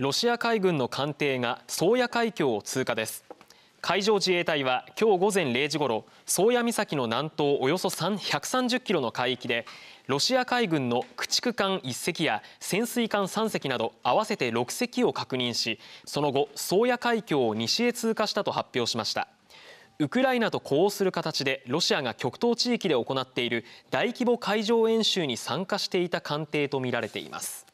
ロシア海軍の艦艇が宗谷海峡を通過です海上自衛隊は今日午前0時ごろ宗谷岬の南東およそ130キロの海域でロシア海軍の駆逐艦1隻や潜水艦3隻など合わせて6隻を確認しその後宗谷海峡を西へ通過したと発表しましたウクライナと呼応する形でロシアが極東地域で行っている大規模海上演習に参加していた艦艇とみられています